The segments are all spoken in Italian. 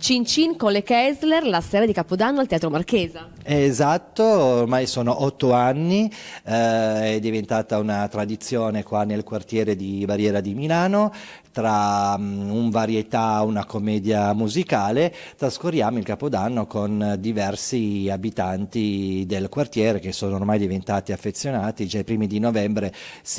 Cin Cin con le Kessler la sera di Capodanno al Teatro Marchesa. Esatto, ormai sono otto anni, eh, è diventata una tradizione qua nel quartiere di Barriera di Milano, tra um, un varietà, una commedia musicale, trascorriamo il Capodanno con diversi abitanti del quartiere che sono ormai diventati affezionati, già i primi di novembre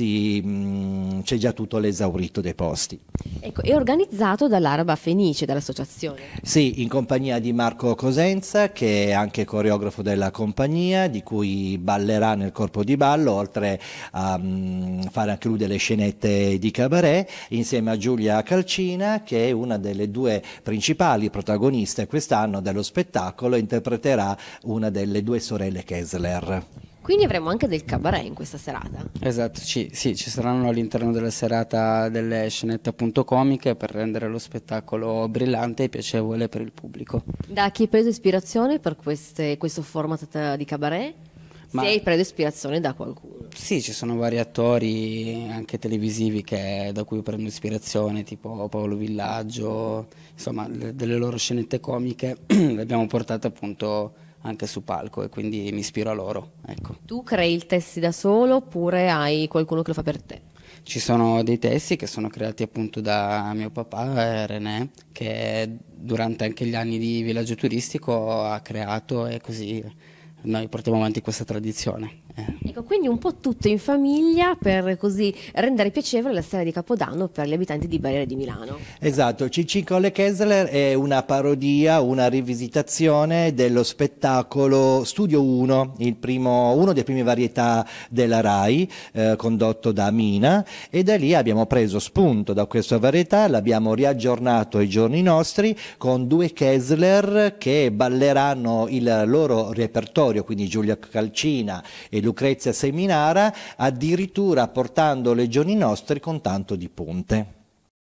mm, c'è già tutto l'esaurito dei posti. Ecco, è organizzato dall'Araba Fenice, dall'associazione? Sì, in compagnia di Marco Cosenza che è anche coreografo coreografo della compagnia di cui ballerà nel corpo di ballo, oltre a um, fare anche lui delle scenette di cabaret, insieme a Giulia Calcina che è una delle due principali protagoniste quest'anno dello spettacolo, interpreterà una delle due sorelle Kessler. Quindi avremo anche del cabaret in questa serata. Esatto, ci, sì, ci saranno all'interno della serata delle scenette appunto comiche per rendere lo spettacolo brillante e piacevole per il pubblico. Da chi hai preso ispirazione per queste, questo format di cabaret? Ma... Se hai preso ispirazione da qualcuno? Sì, ci sono vari attori, anche televisivi, che, da cui prendo ispirazione, tipo Paolo Villaggio, insomma, le, delle loro scenette comiche le abbiamo portate appunto anche su palco e quindi mi ispiro a loro. Ecco. Tu crei il testi da solo oppure hai qualcuno che lo fa per te? Ci sono dei testi che sono creati appunto da mio papà eh, René, che durante anche gli anni di villaggio turistico ha creato e così noi portiamo avanti questa tradizione. Eh. Ecco, quindi un po' tutto in famiglia per così rendere piacevole la storia di Capodanno per gli abitanti di Barriere di Milano. Esatto, Cincin con le Kessler è una parodia, una rivisitazione dello spettacolo Studio 1, primo, uno dei primi varietà della RAI, eh, condotto da Mina, e da lì abbiamo preso spunto da questa varietà, l'abbiamo riaggiornato ai giorni nostri con due Kessler che balleranno il loro repertorio Gregorio, quindi Giulia Calcina e Lucrezia Seminara, addirittura portando legioni nostre con tanto di punte.